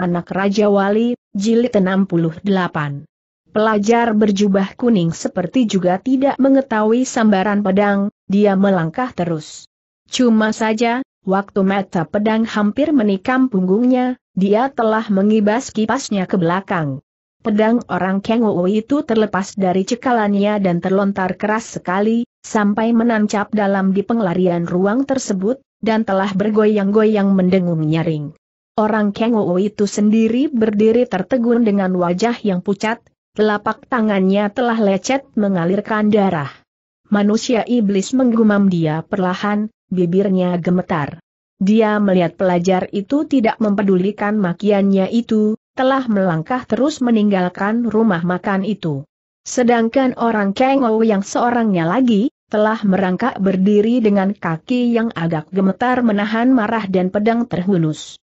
Anak Raja Wali, Jilid 68. Pelajar berjubah kuning seperti juga tidak mengetahui sambaran pedang, dia melangkah terus. Cuma saja, waktu mata pedang hampir menikam punggungnya, dia telah mengibas kipasnya ke belakang. Pedang orang Wu itu terlepas dari cekalannya dan terlontar keras sekali, sampai menancap dalam di penglarian ruang tersebut, dan telah bergoyang-goyang mendengung nyaring. Orang Kengo itu sendiri berdiri tertegun dengan wajah yang pucat, telapak tangannya telah lecet mengalirkan darah. Manusia iblis menggumam dia perlahan, bibirnya gemetar. Dia melihat pelajar itu tidak mempedulikan makiannya itu, telah melangkah terus meninggalkan rumah makan itu. Sedangkan orang Kengo yang seorangnya lagi, telah merangkak berdiri dengan kaki yang agak gemetar menahan marah dan pedang terhunus.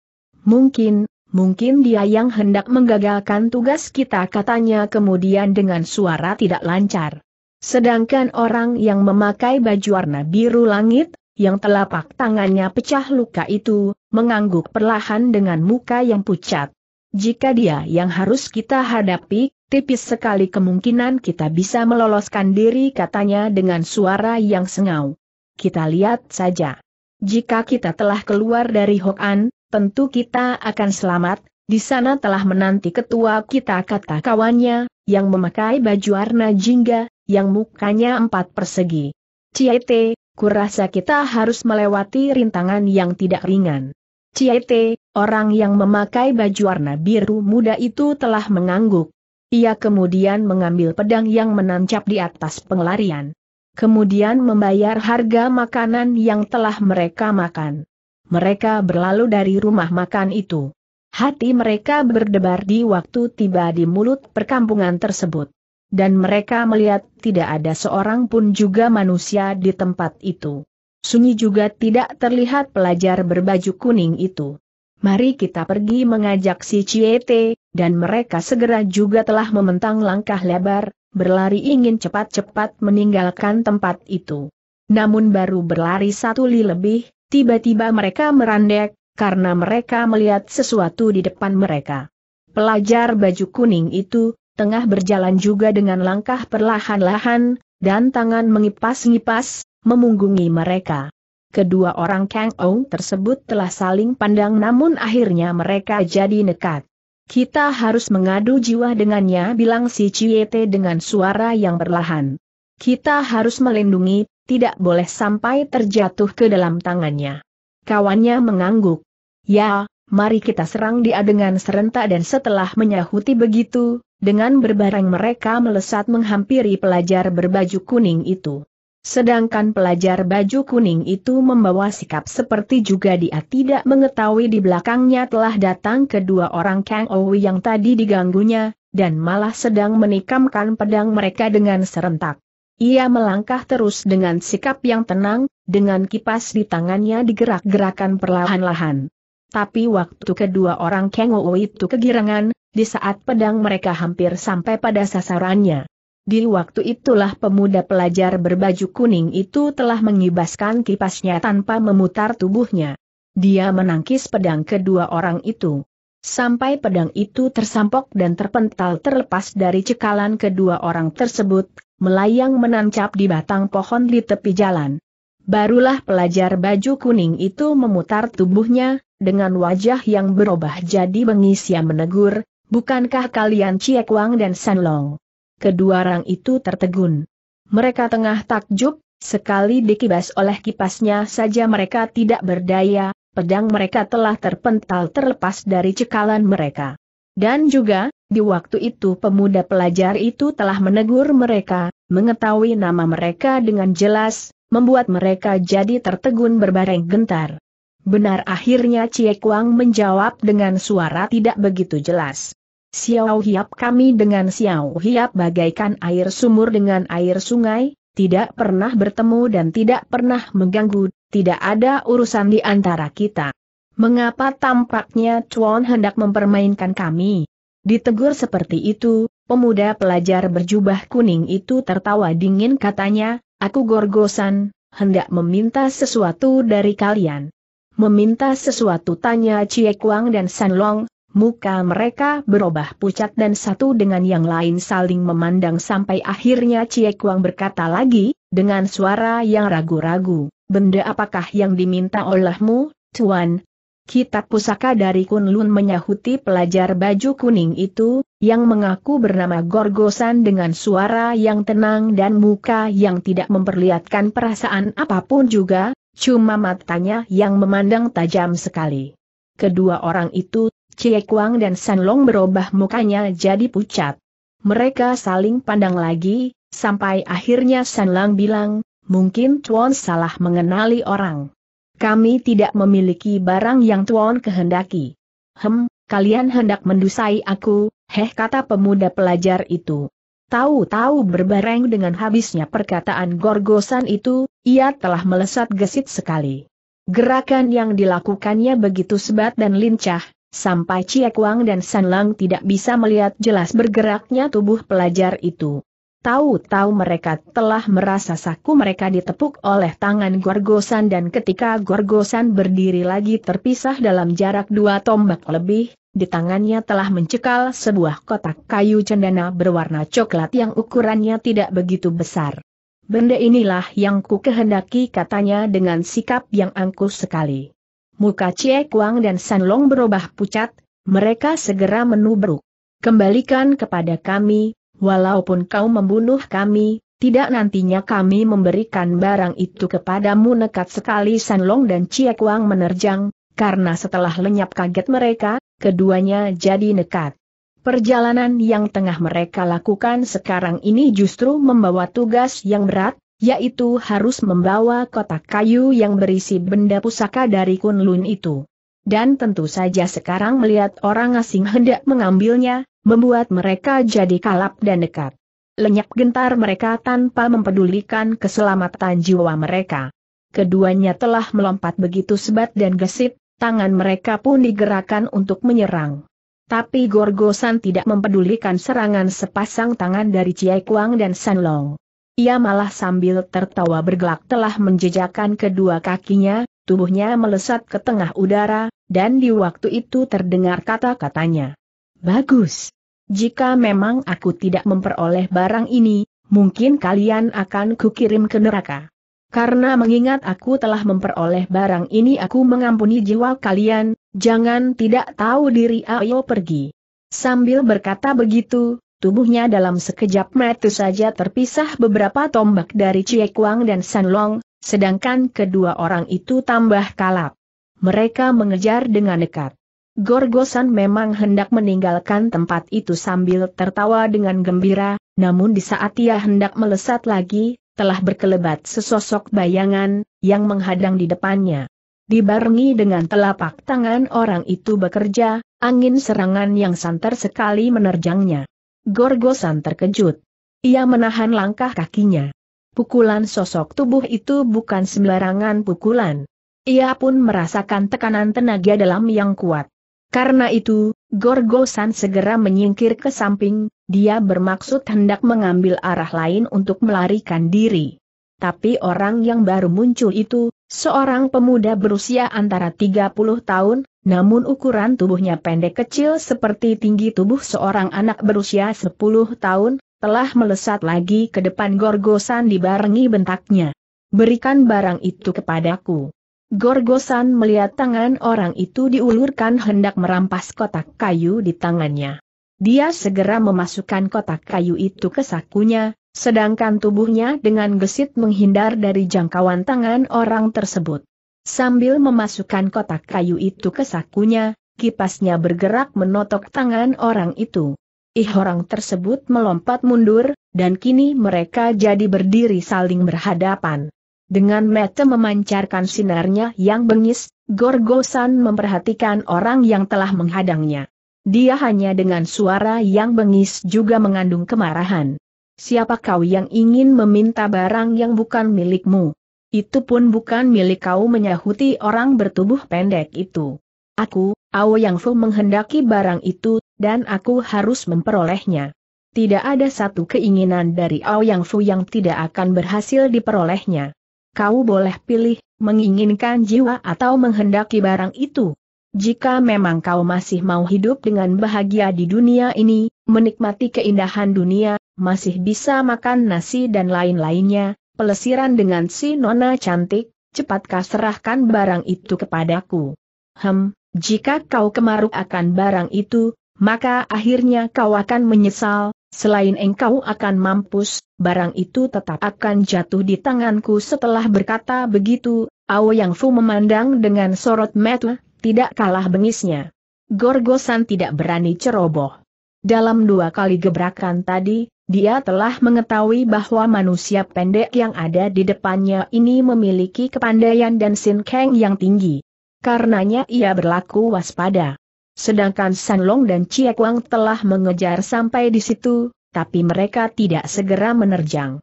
Mungkin, mungkin dia yang hendak menggagalkan tugas kita katanya kemudian dengan suara tidak lancar. Sedangkan orang yang memakai baju warna biru langit, yang telapak tangannya pecah luka itu, mengangguk perlahan dengan muka yang pucat. Jika dia yang harus kita hadapi, tipis sekali kemungkinan kita bisa meloloskan diri katanya dengan suara yang sengau. Kita lihat saja. Jika kita telah keluar dari Hokan, tentu kita akan selamat, di sana telah menanti ketua kita kata kawannya, yang memakai baju warna jingga, yang mukanya empat persegi. Ciete, kurasa kita harus melewati rintangan yang tidak ringan. Ciete, orang yang memakai baju warna biru muda itu telah mengangguk. Ia kemudian mengambil pedang yang menancap di atas pengelarian. Kemudian membayar harga makanan yang telah mereka makan mereka berlalu dari rumah makan itu. Hati mereka berdebar di waktu tiba di mulut perkampungan tersebut. Dan mereka melihat tidak ada seorang pun juga manusia di tempat itu. Sunyi juga tidak terlihat pelajar berbaju kuning itu. Mari kita pergi mengajak si Ciete, dan mereka segera juga telah mementang langkah lebar, berlari ingin cepat-cepat meninggalkan tempat itu. Namun baru berlari satu li lebih, Tiba-tiba mereka merandek, karena mereka melihat sesuatu di depan mereka. Pelajar baju kuning itu, tengah berjalan juga dengan langkah perlahan-lahan, dan tangan mengipas-ngipas, memunggungi mereka. Kedua orang Kang Ong tersebut telah saling pandang namun akhirnya mereka jadi nekat. Kita harus mengadu jiwa dengannya bilang si Ciete dengan suara yang perlahan. Kita harus melindungi tidak boleh sampai terjatuh ke dalam tangannya. Kawannya mengangguk. Ya, mari kita serang dia dengan serentak dan setelah menyahuti begitu, dengan berbareng mereka melesat menghampiri pelajar berbaju kuning itu. Sedangkan pelajar baju kuning itu membawa sikap seperti juga dia tidak mengetahui di belakangnya telah datang kedua orang Kang Owi yang tadi diganggunya, dan malah sedang menikamkan pedang mereka dengan serentak. Ia melangkah terus dengan sikap yang tenang, dengan kipas di tangannya digerak-gerakan perlahan-lahan. Tapi waktu kedua orang Kengowo itu kegirangan, di saat pedang mereka hampir sampai pada sasarannya. Di waktu itulah pemuda pelajar berbaju kuning itu telah mengibaskan kipasnya tanpa memutar tubuhnya. Dia menangkis pedang kedua orang itu. Sampai pedang itu tersampok dan terpental terlepas dari cekalan kedua orang tersebut, melayang menancap di batang pohon di tepi jalan. Barulah pelajar baju kuning itu memutar tubuhnya, dengan wajah yang berubah jadi bengis yang menegur, bukankah kalian Ciek Wang dan San Long? Kedua orang itu tertegun. Mereka tengah takjub, sekali dikibas oleh kipasnya saja mereka tidak berdaya, pedang mereka telah terpental terlepas dari cekalan mereka. Dan juga, di waktu itu pemuda pelajar itu telah menegur mereka, mengetahui nama mereka dengan jelas, membuat mereka jadi tertegun berbareng gentar. Benar akhirnya Cie Kuang menjawab dengan suara tidak begitu jelas. Xiao Hiap kami dengan Xiao Hiap bagaikan air sumur dengan air sungai, tidak pernah bertemu dan tidak pernah mengganggu, tidak ada urusan di antara kita. Mengapa tampaknya Chuan hendak mempermainkan kami? Ditegur seperti itu, pemuda pelajar berjubah kuning itu tertawa dingin katanya, aku gorgosan, hendak meminta sesuatu dari kalian. Meminta sesuatu tanya Cie Kuang dan San Long, muka mereka berubah pucat dan satu dengan yang lain saling memandang sampai akhirnya Cie Kuang berkata lagi, dengan suara yang ragu-ragu, benda apakah yang diminta olehmu, Tuan, Kitab pusaka dari Kunlun menyahuti pelajar baju kuning itu, yang mengaku bernama Gorgosan dengan suara yang tenang dan muka yang tidak memperlihatkan perasaan apapun juga, cuma matanya yang memandang tajam sekali. Kedua orang itu, Cie Kuang dan Sanlong berubah mukanya jadi pucat. Mereka saling pandang lagi, sampai akhirnya Sanlang bilang, mungkin Chuan salah mengenali orang. Kami tidak memiliki barang yang tuan kehendaki. Hem, kalian hendak mendusai aku, heh kata pemuda pelajar itu. Tahu-tahu berbareng dengan habisnya perkataan gorgosan itu, ia telah melesat gesit sekali. Gerakan yang dilakukannya begitu sebat dan lincah, sampai Ciekwang dan Sanlang tidak bisa melihat jelas bergeraknya tubuh pelajar itu. Tahu-tahu mereka telah merasa saku mereka ditepuk oleh tangan Gorgosan dan ketika Gorgosan berdiri lagi terpisah dalam jarak dua tombak lebih, di tangannya telah mencekal sebuah kotak kayu cendana berwarna coklat yang ukurannya tidak begitu besar. Benda inilah yang ku kehendaki katanya dengan sikap yang angkuh sekali. Muka Cie Kuang dan San Long berubah pucat, mereka segera menubruk. Kembalikan kepada kami, Walaupun kau membunuh kami, tidak nantinya kami memberikan barang itu kepadamu nekat sekali Sanlong dan Chia Kuang menerjang, karena setelah lenyap kaget mereka, keduanya jadi nekat. Perjalanan yang tengah mereka lakukan sekarang ini justru membawa tugas yang berat, yaitu harus membawa kotak kayu yang berisi benda pusaka dari Kunlun itu. Dan tentu saja sekarang melihat orang asing hendak mengambilnya, membuat mereka jadi kalap dan dekat. Lenyap gentar mereka tanpa mempedulikan keselamatan jiwa mereka. Keduanya telah melompat begitu sebat dan gesit, tangan mereka pun digerakkan untuk menyerang. Tapi Gorgosan tidak mempedulikan serangan sepasang tangan dari Chiai Kuang dan Long. Ia malah sambil tertawa bergelak telah menjejakkan kedua kakinya, tubuhnya melesat ke tengah udara, dan di waktu itu terdengar kata-katanya. Bagus. Jika memang aku tidak memperoleh barang ini, mungkin kalian akan kukirim ke neraka. Karena mengingat aku telah memperoleh barang ini aku mengampuni jiwa kalian, jangan tidak tahu diri ayo pergi. Sambil berkata begitu, tubuhnya dalam sekejap metu saja terpisah beberapa tombak dari Ciekwang dan Sanlong, sedangkan kedua orang itu tambah kalap. Mereka mengejar dengan dekat. Gorgosan memang hendak meninggalkan tempat itu sambil tertawa dengan gembira, namun di saat ia hendak melesat lagi, telah berkelebat sesosok bayangan, yang menghadang di depannya. Dibarengi dengan telapak tangan orang itu bekerja, angin serangan yang santer sekali menerjangnya. Gorgosan terkejut. Ia menahan langkah kakinya. Pukulan sosok tubuh itu bukan sembarangan pukulan. Ia pun merasakan tekanan tenaga dalam yang kuat. Karena itu, Gorgosan segera menyingkir ke samping, dia bermaksud hendak mengambil arah lain untuk melarikan diri. Tapi orang yang baru muncul itu, seorang pemuda berusia antara 30 tahun, namun ukuran tubuhnya pendek kecil seperti tinggi tubuh seorang anak berusia 10 tahun, telah melesat lagi ke depan Gorgosan dibarengi bentaknya. Berikan barang itu kepadaku. Gorgosan melihat tangan orang itu diulurkan hendak merampas kotak kayu di tangannya. Dia segera memasukkan kotak kayu itu ke sakunya, sedangkan tubuhnya dengan gesit menghindar dari jangkauan tangan orang tersebut. Sambil memasukkan kotak kayu itu ke sakunya, kipasnya bergerak menotok tangan orang itu. Ih orang tersebut melompat mundur, dan kini mereka jadi berdiri saling berhadapan. Dengan mata memancarkan sinarnya yang bengis, Gorgosan memperhatikan orang yang telah menghadangnya. Dia hanya dengan suara yang bengis juga mengandung kemarahan. Siapa kau yang ingin meminta barang yang bukan milikmu? Itu pun bukan milik kau menyahuti orang bertubuh pendek itu. Aku, Ao Yang Fu menghendaki barang itu, dan aku harus memperolehnya. Tidak ada satu keinginan dari Ao Yang Fu yang tidak akan berhasil diperolehnya. Kau boleh pilih, menginginkan jiwa atau menghendaki barang itu. Jika memang kau masih mau hidup dengan bahagia di dunia ini, menikmati keindahan dunia, masih bisa makan nasi dan lain-lainnya, pelesiran dengan si nona cantik, cepatkah serahkan barang itu kepadaku. Hem, jika kau kemaruk akan barang itu, maka akhirnya kau akan menyesal, Selain engkau akan mampus, barang itu tetap akan jatuh di tanganku setelah berkata begitu, Ao Yang Fu memandang dengan sorot metu, tidak kalah bengisnya. Gorgosan tidak berani ceroboh. Dalam dua kali gebrakan tadi, dia telah mengetahui bahwa manusia pendek yang ada di depannya ini memiliki kepandaian dan sinkeng yang tinggi. Karenanya ia berlaku waspada. Sedangkan San Long dan Cie Kuang telah mengejar sampai di situ, tapi mereka tidak segera menerjang.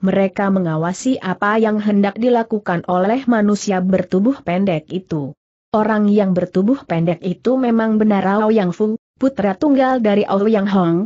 Mereka mengawasi apa yang hendak dilakukan oleh manusia bertubuh pendek itu. Orang yang bertubuh pendek itu memang benar Yang Fu, putra tunggal dari Yang Hong.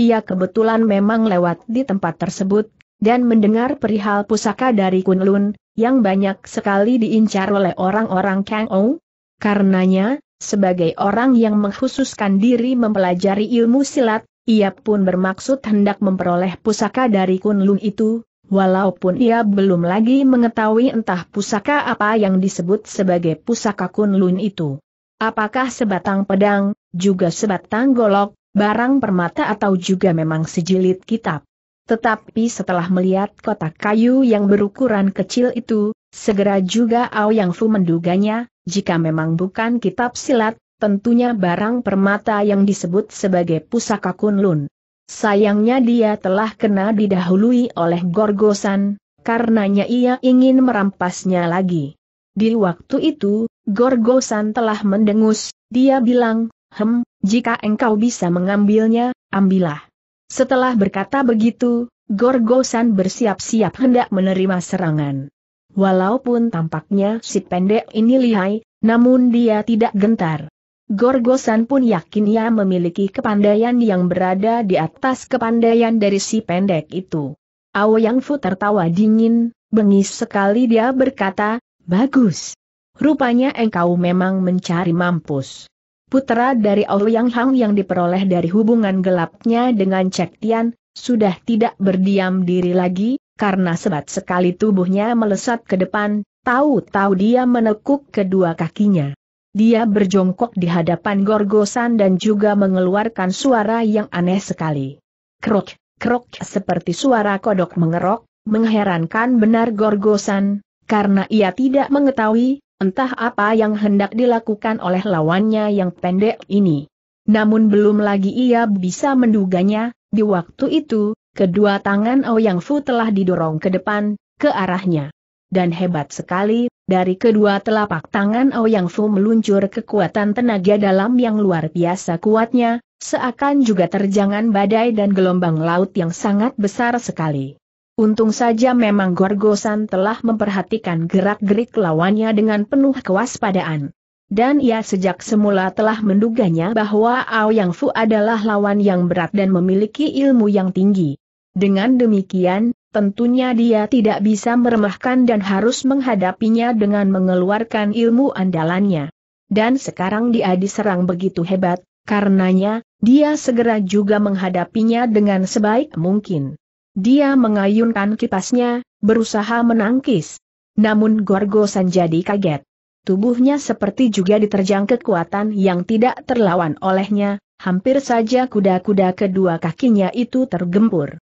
Ia kebetulan memang lewat di tempat tersebut, dan mendengar perihal pusaka dari Kunlun, yang banyak sekali diincar oleh orang-orang Kang Ou. Karenanya, sebagai orang yang mengkhususkan diri mempelajari ilmu silat, ia pun bermaksud hendak memperoleh pusaka dari Kunlun itu, walaupun ia belum lagi mengetahui entah pusaka apa yang disebut sebagai pusaka Kunlun itu. Apakah sebatang pedang, juga sebatang golok, barang permata atau juga memang sejilid kitab. Tetapi setelah melihat kotak kayu yang berukuran kecil itu, Segera juga Ao Yang Fu menduganya, jika memang bukan kitab silat, tentunya barang permata yang disebut sebagai pusaka kunlun. Sayangnya dia telah kena didahului oleh Gorgosan, karenanya ia ingin merampasnya lagi. Di waktu itu, Gorgosan telah mendengus, dia bilang, Hem, jika engkau bisa mengambilnya, ambillah. Setelah berkata begitu, Gorgosan bersiap-siap hendak menerima serangan. Walaupun tampaknya si pendek ini lihai, namun dia tidak gentar. Gorgosan pun yakin ia memiliki kepandaian yang berada di atas kepandaian dari si pendek itu. Yang Fu tertawa dingin, bengis sekali dia berkata, Bagus. Rupanya engkau memang mencari mampus. Putra dari Yang Hang yang diperoleh dari hubungan gelapnya dengan Cek Tian, sudah tidak berdiam diri lagi, karena sebat sekali tubuhnya melesat ke depan, tahu-tahu dia menekuk kedua kakinya. Dia berjongkok di hadapan gorgosan dan juga mengeluarkan suara yang aneh sekali. Krok, krok seperti suara kodok mengerok, mengherankan benar gorgosan, karena ia tidak mengetahui, entah apa yang hendak dilakukan oleh lawannya yang pendek ini. Namun belum lagi ia bisa menduganya, di waktu itu, Kedua tangan Ouyang Fu telah didorong ke depan, ke arahnya. Dan hebat sekali, dari kedua telapak tangan Ouyang Fu meluncur kekuatan tenaga dalam yang luar biasa kuatnya, seakan juga terjangan badai dan gelombang laut yang sangat besar sekali. Untung saja memang Gorgosan telah memperhatikan gerak-gerik lawannya dengan penuh kewaspadaan. Dan ia sejak semula telah menduganya bahwa Ao Yang Fu adalah lawan yang berat dan memiliki ilmu yang tinggi. Dengan demikian, tentunya dia tidak bisa meremahkan dan harus menghadapinya dengan mengeluarkan ilmu andalannya. Dan sekarang dia diserang begitu hebat, karenanya, dia segera juga menghadapinya dengan sebaik mungkin. Dia mengayunkan kipasnya, berusaha menangkis. Namun Gorgo Sanjadi kaget. Tubuhnya seperti juga diterjang kekuatan yang tidak terlawan olehnya, hampir saja kuda-kuda kedua kakinya itu tergempur.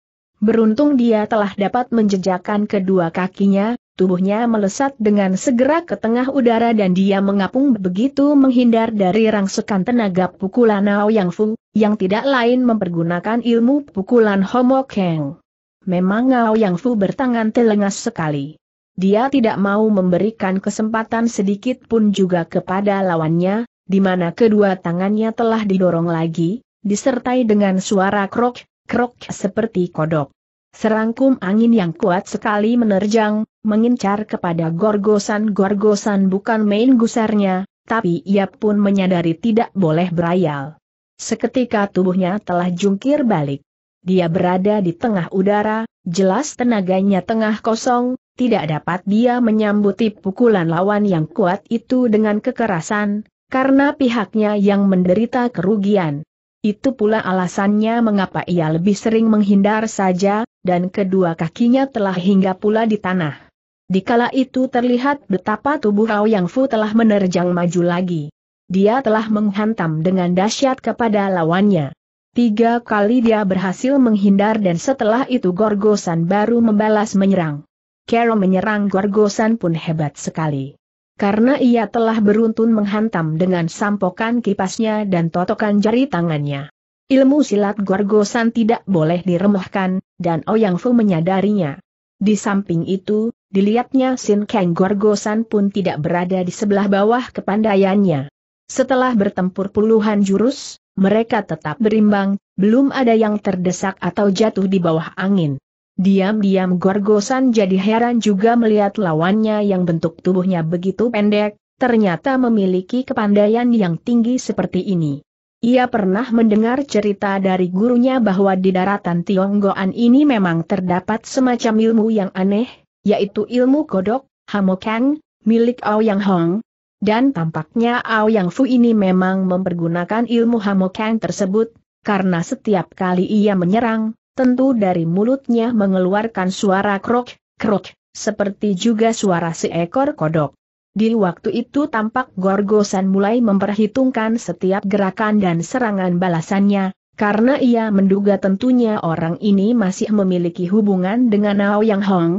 Beruntung dia telah dapat menjejakkan kedua kakinya, tubuhnya melesat dengan segera ke tengah udara dan dia mengapung begitu menghindar dari rangsukan tenaga pukulan Ao Yang Fu, yang tidak lain mempergunakan ilmu pukulan Homo Keng. Memang Ao Yang Fu bertangan telengas sekali. Dia tidak mau memberikan kesempatan sedikit pun juga kepada lawannya, di mana kedua tangannya telah didorong lagi, disertai dengan suara krok, krok seperti kodok. Serangkum angin yang kuat sekali menerjang, mengincar kepada gorgosan-gorgosan bukan main gusarnya, tapi ia pun menyadari tidak boleh berayal. Seketika tubuhnya telah jungkir balik. Dia berada di tengah udara, jelas tenaganya tengah kosong, tidak dapat dia menyambuti pukulan lawan yang kuat itu dengan kekerasan, karena pihaknya yang menderita kerugian. Itu pula alasannya mengapa ia lebih sering menghindar saja, dan kedua kakinya telah hingga pula di tanah. Di kala itu terlihat betapa tubuh Rao Yang Fu telah menerjang maju lagi. Dia telah menghantam dengan dahsyat kepada lawannya. Tiga kali dia berhasil menghindar dan setelah itu Gorgosan baru membalas menyerang. Kero menyerang Gorgosan pun hebat sekali karena ia telah beruntun menghantam dengan sampokan kipasnya dan totokan jari tangannya. Ilmu silat gorgosan tidak boleh diremehkan, dan Ouyang Fu menyadarinya. Di samping itu, dilihatnya Sin Kang gorgosan pun tidak berada di sebelah bawah kepandaiannya. Setelah bertempur puluhan jurus, mereka tetap berimbang, belum ada yang terdesak atau jatuh di bawah angin. Diam-diam Gorgosan jadi heran juga melihat lawannya yang bentuk tubuhnya begitu pendek, ternyata memiliki kepandaian yang tinggi seperti ini. Ia pernah mendengar cerita dari gurunya bahwa di daratan Tionggoan ini memang terdapat semacam ilmu yang aneh, yaitu ilmu kodok, Hamokang, milik Ao Yang Hong. Dan tampaknya Ao Yang Fu ini memang mempergunakan ilmu Hamokang tersebut, karena setiap kali ia menyerang, tentu dari mulutnya mengeluarkan suara krok, krok, seperti juga suara seekor kodok. Di waktu itu tampak Gorgosan mulai memperhitungkan setiap gerakan dan serangan balasannya, karena ia menduga tentunya orang ini masih memiliki hubungan dengan Ao Yang Hong.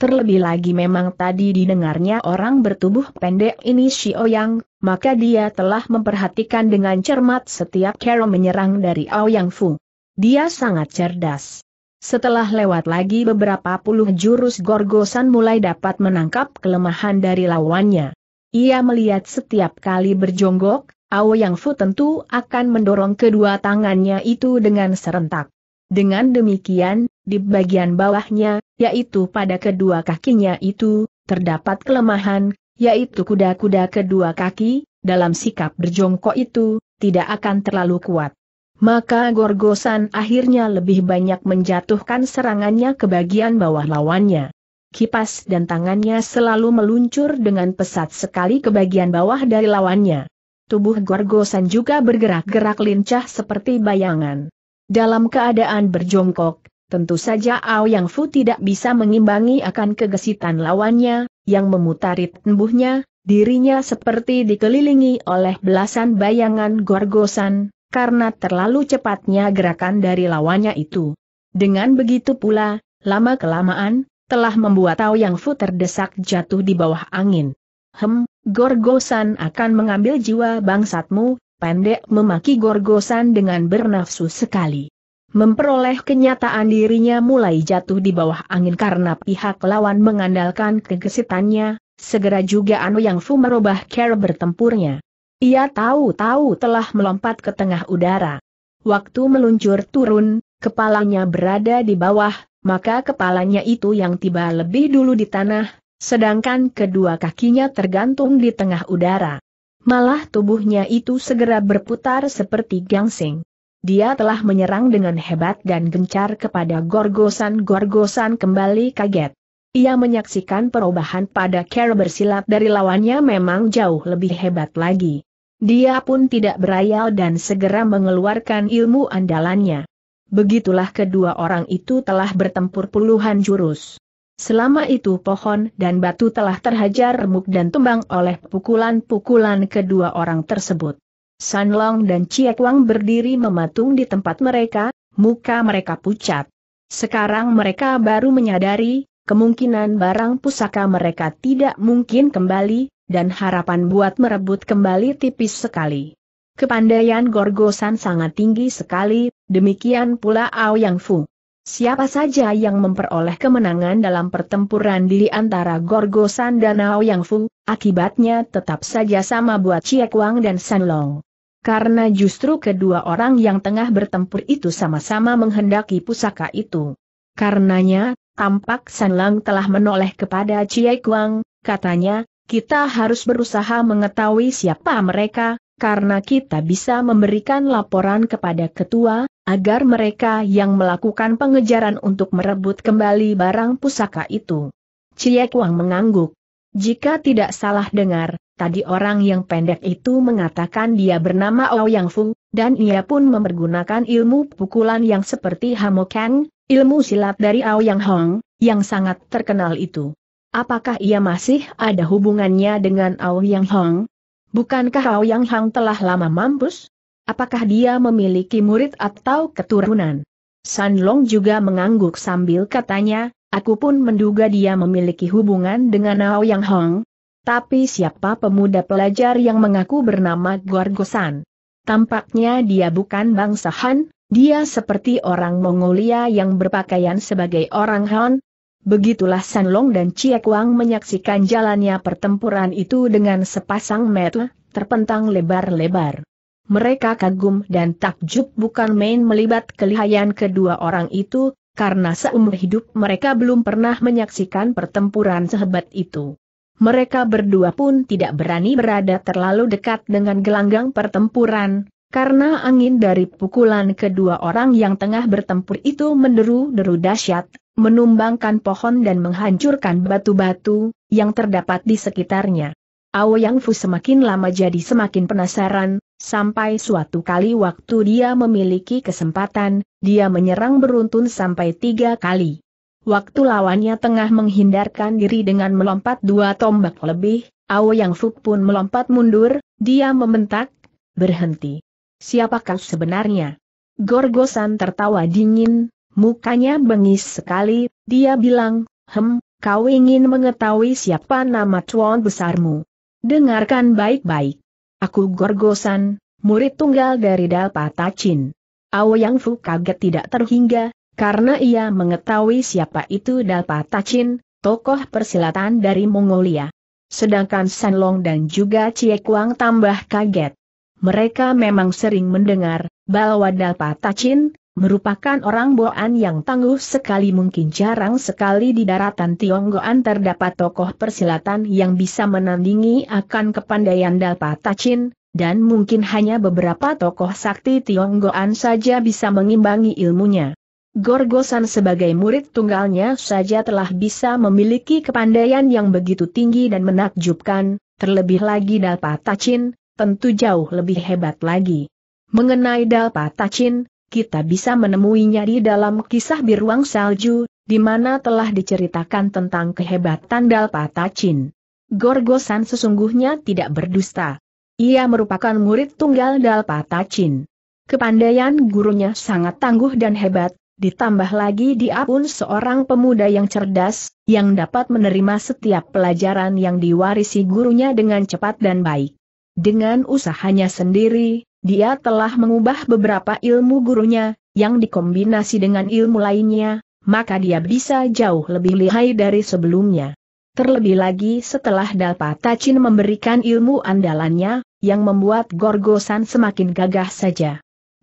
Terlebih lagi memang tadi didengarnya orang bertubuh pendek ini Shio Yang, maka dia telah memperhatikan dengan cermat setiap kera menyerang dari Ao Yang Fu. Dia sangat cerdas. Setelah lewat lagi beberapa puluh jurus Gorgosan mulai dapat menangkap kelemahan dari lawannya. Ia melihat setiap kali berjonggok, Yang Fu tentu akan mendorong kedua tangannya itu dengan serentak. Dengan demikian, di bagian bawahnya, yaitu pada kedua kakinya itu, terdapat kelemahan, yaitu kuda-kuda kedua kaki, dalam sikap berjongkok itu, tidak akan terlalu kuat maka Gorgosan akhirnya lebih banyak menjatuhkan serangannya ke bagian bawah lawannya. Kipas dan tangannya selalu meluncur dengan pesat sekali ke bagian bawah dari lawannya. Tubuh Gorgosan juga bergerak-gerak lincah seperti bayangan. Dalam keadaan berjongkok, tentu saja Ao Yang Fu tidak bisa mengimbangi akan kegesitan lawannya, yang memutari tembuhnya, dirinya seperti dikelilingi oleh belasan bayangan Gorgosan, karena terlalu cepatnya gerakan dari lawannya itu. Dengan begitu pula, lama-kelamaan, telah membuat Tao Yang Fu terdesak jatuh di bawah angin. Hem, Gorgosan akan mengambil jiwa bangsatmu, pendek memaki Gorgosan dengan bernafsu sekali. Memperoleh kenyataan dirinya mulai jatuh di bawah angin karena pihak lawan mengandalkan kegesitannya, segera juga Anu Yang Fu merubah cara bertempurnya. Ia tahu-tahu telah melompat ke tengah udara. Waktu meluncur turun, kepalanya berada di bawah, maka kepalanya itu yang tiba lebih dulu di tanah, sedangkan kedua kakinya tergantung di tengah udara. Malah tubuhnya itu segera berputar seperti gangsing. Dia telah menyerang dengan hebat dan gencar kepada gorgosan-gorgosan kembali kaget. Ia menyaksikan perubahan pada cara bersilat dari lawannya memang jauh lebih hebat lagi. Dia pun tidak berayal dan segera mengeluarkan ilmu andalannya. Begitulah kedua orang itu telah bertempur puluhan jurus. Selama itu pohon dan batu telah terhajar remuk dan tumbang oleh pukulan-pukulan kedua orang tersebut. Sanlong dan Ciekwang berdiri mematung di tempat mereka, muka mereka pucat. Sekarang mereka baru menyadari, kemungkinan barang pusaka mereka tidak mungkin kembali, dan harapan buat merebut kembali tipis sekali. Kepandaian Gorgosan sangat tinggi sekali, demikian pula Ao Yang Fu. Siapa saja yang memperoleh kemenangan dalam pertempuran di antara Gorgosan dan Ao Yang Fu, akibatnya tetap saja sama buat Ciek Wang dan San Long karena justru kedua orang yang tengah bertempur itu sama-sama menghendaki pusaka itu. Karenanya, tampak San Long telah menoleh kepada Ciai Kuang, katanya, kita harus berusaha mengetahui siapa mereka, karena kita bisa memberikan laporan kepada ketua, agar mereka yang melakukan pengejaran untuk merebut kembali barang pusaka itu. Ciek Wang mengangguk. Jika tidak salah dengar, tadi orang yang pendek itu mengatakan dia bernama Ao Yang Fu, dan ia pun mempergunakan ilmu pukulan yang seperti Hamokeng, ilmu silat dari Ao Yang Hong, yang sangat terkenal itu. Apakah ia masih ada hubungannya dengan Ao Yang Hong? Bukankah Ao Yang Hong telah lama mampus? Apakah dia memiliki murid atau keturunan? San Long juga mengangguk sambil katanya, aku pun menduga dia memiliki hubungan dengan Ao Yang Hong. Tapi siapa pemuda pelajar yang mengaku bernama Gorgosan? Tampaknya dia bukan bangsa Han, dia seperti orang Mongolia yang berpakaian sebagai orang Han, Begitulah San Long dan Cie Kuang menyaksikan jalannya pertempuran itu dengan sepasang mata, terpentang lebar-lebar. Mereka kagum dan takjub bukan main melibat kelihayan kedua orang itu, karena seumur hidup mereka belum pernah menyaksikan pertempuran sehebat itu. Mereka berdua pun tidak berani berada terlalu dekat dengan gelanggang pertempuran, karena angin dari pukulan kedua orang yang tengah bertempur itu menderu-deru dahsyat, menumbangkan pohon dan menghancurkan batu-batu yang terdapat di sekitarnya. Yang Fu semakin lama jadi semakin penasaran, sampai suatu kali waktu dia memiliki kesempatan, dia menyerang beruntun sampai tiga kali. Waktu lawannya tengah menghindarkan diri dengan melompat dua tombak lebih, Yang Fu pun melompat mundur, dia membentak, berhenti. Siapakah sebenarnya? Gorgosan tertawa dingin, mukanya bengis sekali, dia bilang, Hem, kau ingin mengetahui siapa nama tuan besarmu. Dengarkan baik-baik. Aku Gorgosan, murid tunggal dari Dalpa Tachin. Aoyang Fu kaget tidak terhingga, karena ia mengetahui siapa itu Dalpa Tachin, tokoh persilatan dari Mongolia. Sedangkan Sanlong dan juga Chie Kuang tambah kaget. Mereka memang sering mendengar bahwa Dalpa Tacin merupakan orang Boan yang tangguh sekali mungkin jarang sekali di daratan Tionggoan terdapat tokoh persilatan yang bisa menandingi akan kepandaian Dalpa Tacin, dan mungkin hanya beberapa tokoh sakti Tionggoan saja bisa mengimbangi ilmunya. Gorgosan sebagai murid tunggalnya saja telah bisa memiliki kepandaian yang begitu tinggi dan menakjubkan, terlebih lagi Dalpa Tacin, tentu jauh lebih hebat lagi. Mengenai Dalpa Tachin, kita bisa menemuinya di dalam kisah Biruang Salju, di mana telah diceritakan tentang kehebatan Dalpa Tachin. Gorgosan sesungguhnya tidak berdusta. Ia merupakan murid tunggal Dalpa Tachin. Kepandaian gurunya sangat tangguh dan hebat, ditambah lagi dia pun seorang pemuda yang cerdas, yang dapat menerima setiap pelajaran yang diwarisi gurunya dengan cepat dan baik. Dengan usahanya sendiri, dia telah mengubah beberapa ilmu gurunya, yang dikombinasi dengan ilmu lainnya, maka dia bisa jauh lebih lihai dari sebelumnya. Terlebih lagi setelah Dalpa Tachin memberikan ilmu andalannya, yang membuat Gorgosan semakin gagah saja.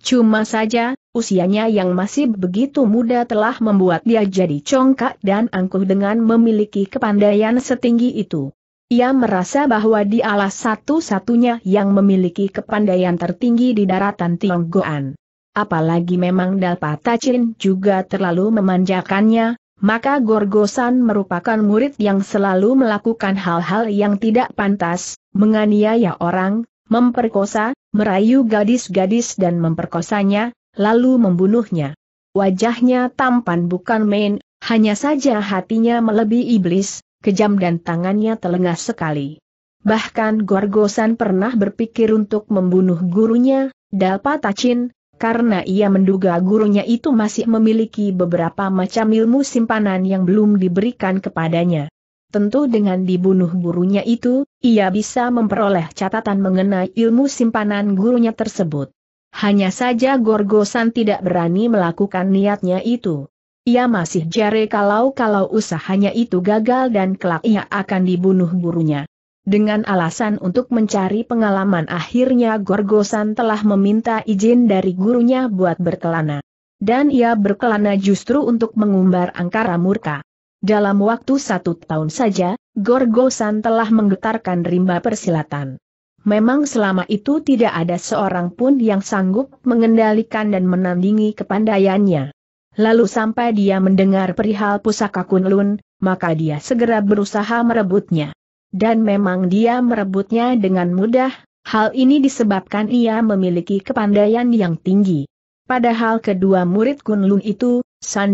Cuma saja, usianya yang masih begitu muda telah membuat dia jadi congkak dan angkuh dengan memiliki kepandaian setinggi itu. Ia merasa bahwa dialah satu-satunya yang memiliki kepandaian tertinggi di daratan Tionggoan. Apalagi memang Dalpatacin juga terlalu memanjakannya, maka Gorgosan merupakan murid yang selalu melakukan hal-hal yang tidak pantas, menganiaya orang, memperkosa, merayu gadis-gadis dan memperkosanya, lalu membunuhnya. Wajahnya tampan bukan main, hanya saja hatinya melebihi iblis, kejam dan tangannya telengah sekali. Bahkan Gorgosan pernah berpikir untuk membunuh gurunya, Dalpa Tachin, karena ia menduga gurunya itu masih memiliki beberapa macam ilmu simpanan yang belum diberikan kepadanya. Tentu dengan dibunuh gurunya itu, ia bisa memperoleh catatan mengenai ilmu simpanan gurunya tersebut. Hanya saja Gorgosan tidak berani melakukan niatnya itu. Ia masih jare kalau-kalau usahanya itu gagal dan kelak ia akan dibunuh gurunya. Dengan alasan untuk mencari pengalaman akhirnya Gorgosan telah meminta izin dari gurunya buat berkelana. Dan ia berkelana justru untuk mengumbar angkara murka. Dalam waktu satu tahun saja, Gorgosan telah menggetarkan rimba persilatan. Memang selama itu tidak ada seorang pun yang sanggup mengendalikan dan menandingi kepandaiannya. Lalu sampai dia mendengar perihal pusaka Kunlun, maka dia segera berusaha merebutnya. Dan memang dia merebutnya dengan mudah, hal ini disebabkan ia memiliki kepandaian yang tinggi. Padahal kedua murid Kunlun itu,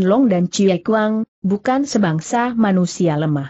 Long dan Chie Kuang, bukan sebangsa manusia lemah.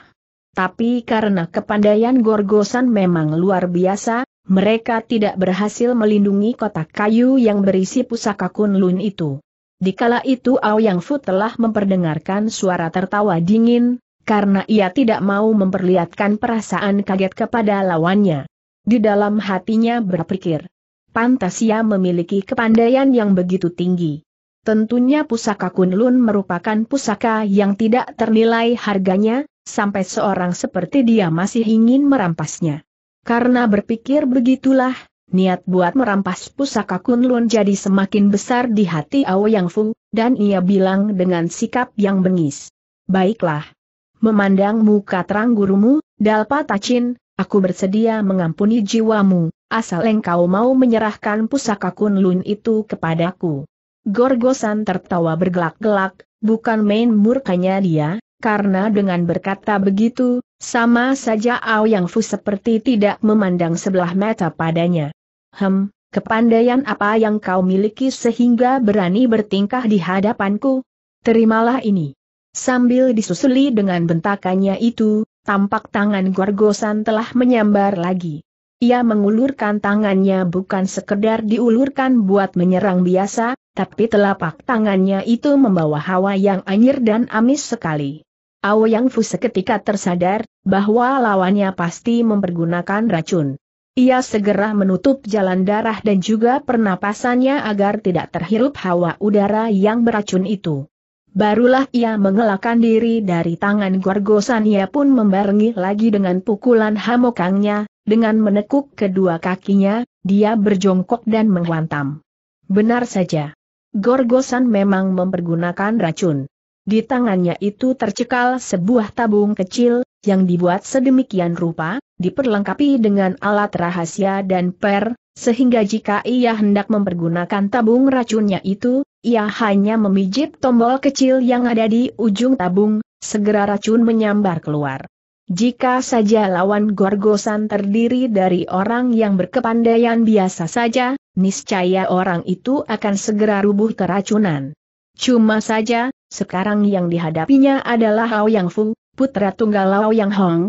Tapi karena kepandaian Gorgosan memang luar biasa, mereka tidak berhasil melindungi kotak kayu yang berisi pusaka Kunlun itu. Di Dikala itu Ao Yang Fu telah memperdengarkan suara tertawa dingin, karena ia tidak mau memperlihatkan perasaan kaget kepada lawannya. Di dalam hatinya berpikir, pantas ia memiliki kepandaian yang begitu tinggi. Tentunya pusaka Kunlun merupakan pusaka yang tidak ternilai harganya, sampai seorang seperti dia masih ingin merampasnya. Karena berpikir begitulah, Niat buat merampas pusaka Kunlun jadi semakin besar di hati Yang Fu, dan ia bilang dengan sikap yang bengis. Baiklah. Memandang muka terang gurumu, Dalpa Tacin, aku bersedia mengampuni jiwamu, asal engkau mau menyerahkan pusaka Kunlun itu kepadaku. Gorgosan tertawa bergelak-gelak, bukan main murkanya dia, karena dengan berkata begitu, sama saja Yang Fu seperti tidak memandang sebelah mata padanya. Hem, kepandaian apa yang kau miliki sehingga berani bertingkah di hadapanku? Terimalah ini. Sambil disusuli dengan bentakannya itu, tampak tangan Gorgosan telah menyambar lagi. Ia mengulurkan tangannya bukan sekedar diulurkan buat menyerang biasa, tapi telapak tangannya itu membawa hawa yang anyir dan amis sekali. Yang Fu seketika tersadar, bahwa lawannya pasti mempergunakan racun. Ia segera menutup jalan darah dan juga pernapasannya agar tidak terhirup hawa udara yang beracun itu. Barulah ia mengelakkan diri dari tangan gorgosan ia pun membarengi lagi dengan pukulan hamokangnya, dengan menekuk kedua kakinya, dia berjongkok dan menghantam. Benar saja. Gorgosan memang mempergunakan racun. Di tangannya itu tercekal sebuah tabung kecil, yang dibuat sedemikian rupa, diperlengkapi dengan alat rahasia dan per, sehingga jika ia hendak mempergunakan tabung racunnya itu, ia hanya memijit tombol kecil yang ada di ujung tabung, segera racun menyambar keluar. Jika saja lawan Gorgosan terdiri dari orang yang berkepandaian biasa saja, niscaya orang itu akan segera rubuh keracunan. Cuma saja, sekarang yang dihadapinya adalah Ao Yang Fu, putra tunggal Ao Yang Hong.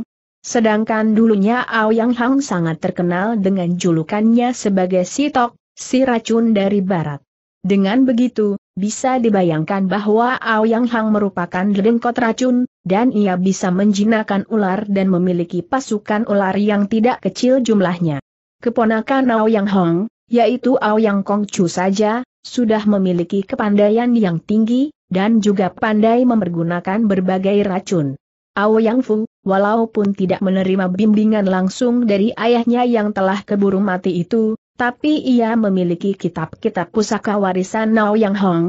Sedangkan dulunya Ao Yang Hong sangat terkenal dengan julukannya sebagai si Tok, si racun dari barat. Dengan begitu, bisa dibayangkan bahwa Ao Yang Hong merupakan dedengkot racun, dan ia bisa menjinakkan ular dan memiliki pasukan ular yang tidak kecil jumlahnya. Keponakan Ao Yang Hong, yaitu Ao Yang Kongcu saja, sudah memiliki kepandaian yang tinggi, dan juga pandai mempergunakan berbagai racun. Yang Fu, walaupun tidak menerima bimbingan langsung dari ayahnya yang telah keburu mati itu, tapi ia memiliki kitab-kitab pusaka warisan Nao Yang Hong.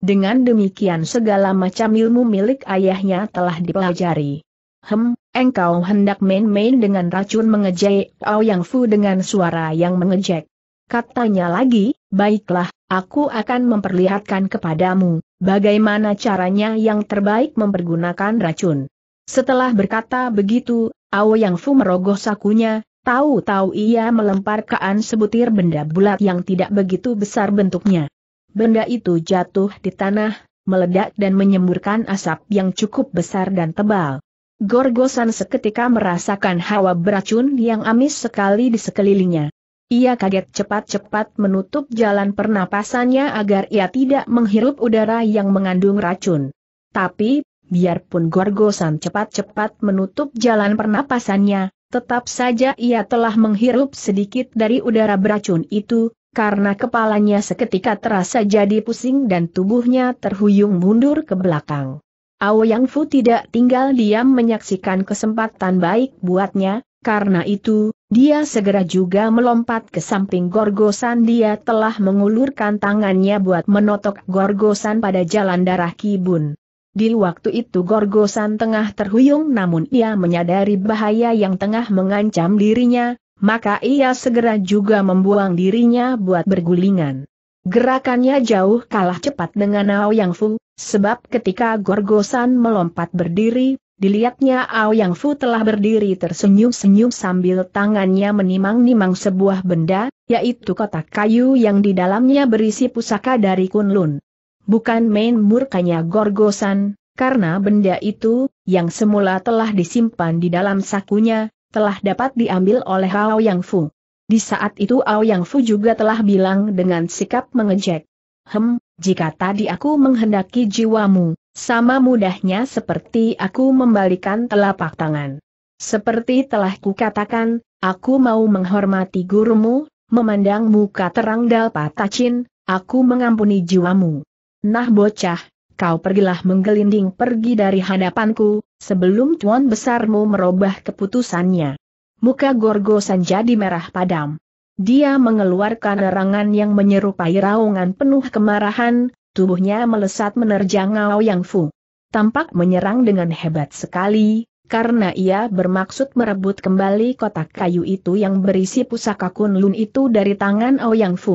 Dengan demikian segala macam ilmu milik ayahnya telah dipelajari. Hem, engkau hendak main-main dengan racun mengejek Ao Yang Fu dengan suara yang mengejek. Katanya lagi, baiklah, aku akan memperlihatkan kepadamu bagaimana caranya yang terbaik mempergunakan racun. Setelah berkata begitu, Ao Yang Fu merogoh sakunya, tahu-tahu ia melemparkan sebutir benda bulat yang tidak begitu besar bentuknya. Benda itu jatuh di tanah, meledak dan menyemburkan asap yang cukup besar dan tebal. Gorgosan seketika merasakan hawa beracun yang amis sekali di sekelilingnya. Ia kaget cepat-cepat menutup jalan pernapasannya agar ia tidak menghirup udara yang mengandung racun. Tapi, biarpun Gorgosan cepat-cepat menutup jalan pernapasannya, tetap saja ia telah menghirup sedikit dari udara beracun itu, karena kepalanya seketika terasa jadi pusing dan tubuhnya terhuyung mundur ke belakang. Yang Fu tidak tinggal diam menyaksikan kesempatan baik buatnya, karena itu, dia segera juga melompat ke samping Gorgosan dia telah mengulurkan tangannya buat menotok Gorgosan pada jalan darah Kibun. Di waktu itu Gorgosan tengah terhuyung namun ia menyadari bahaya yang tengah mengancam dirinya, maka ia segera juga membuang dirinya buat bergulingan. Gerakannya jauh kalah cepat dengan Ao Yang Fu, sebab ketika Gorgosan melompat berdiri, Dilihatnya Ao Yang Fu telah berdiri tersenyum-senyum sambil tangannya menimang-nimang sebuah benda, yaitu kotak kayu yang di dalamnya berisi pusaka dari Kunlun. Bukan main murkanya Gorgosan, karena benda itu, yang semula telah disimpan di dalam sakunya, telah dapat diambil oleh Ao Yang Fu. Di saat itu Ao Yang Fu juga telah bilang dengan sikap mengejek. Hem, jika tadi aku menghendaki jiwamu, sama mudahnya seperti aku membalikan telapak tangan. Seperti telah kukatakan, aku mau menghormati gurumu, memandang muka terang Dalpatacin, aku mengampuni jiwamu. Nah bocah, kau pergilah menggelinding pergi dari hadapanku, sebelum tuan besarmu merubah keputusannya. Muka Gorgosan jadi merah padam. Dia mengeluarkan erangan yang menyerupai raungan penuh kemarahan, tubuhnya melesat menerjang Ngao Yang Fu. Tampak menyerang dengan hebat sekali, karena ia bermaksud merebut kembali kotak kayu itu yang berisi pusaka kunlun itu dari tangan Ao Yang Fu.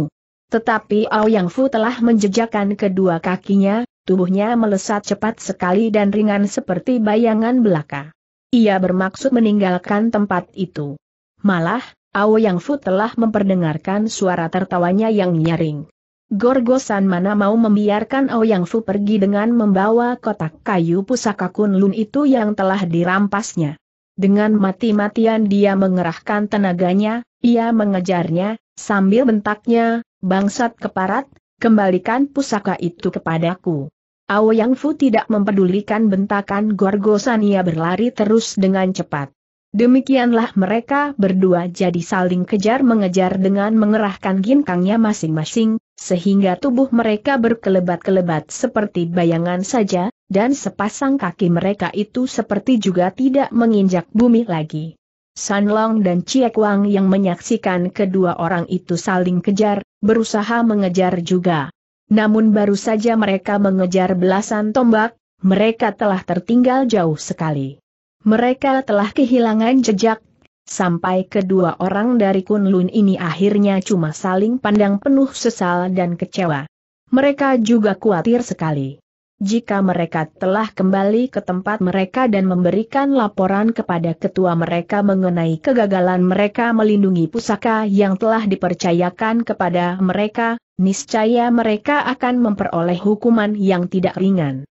Tetapi Ao Yang Fu telah menjejakkan kedua kakinya, tubuhnya melesat cepat sekali dan ringan seperti bayangan belaka. Ia bermaksud meninggalkan tempat itu. Malah, Ao Yang Fu telah memperdengarkan suara tertawanya yang nyaring. Gorgosan mana mau membiarkan Ouyang Fu pergi dengan membawa kotak kayu pusaka kunlun itu yang telah dirampasnya. Dengan mati-matian dia mengerahkan tenaganya, ia mengejarnya, sambil bentaknya, bangsat keparat, kembalikan pusaka itu kepadaku. Ouyang Fu tidak mempedulikan bentakan gorgosan ia berlari terus dengan cepat. Demikianlah mereka berdua jadi saling kejar-mengejar dengan mengerahkan ginkangnya masing-masing, sehingga tubuh mereka berkelebat-kelebat seperti bayangan saja, dan sepasang kaki mereka itu seperti juga tidak menginjak bumi lagi. San Long dan Ciek Wang yang menyaksikan kedua orang itu saling kejar, berusaha mengejar juga. Namun baru saja mereka mengejar belasan tombak, mereka telah tertinggal jauh sekali. Mereka telah kehilangan jejak, sampai kedua orang dari Kunlun ini akhirnya cuma saling pandang penuh sesal dan kecewa. Mereka juga khawatir sekali. Jika mereka telah kembali ke tempat mereka dan memberikan laporan kepada ketua mereka mengenai kegagalan mereka melindungi pusaka yang telah dipercayakan kepada mereka, niscaya mereka akan memperoleh hukuman yang tidak ringan.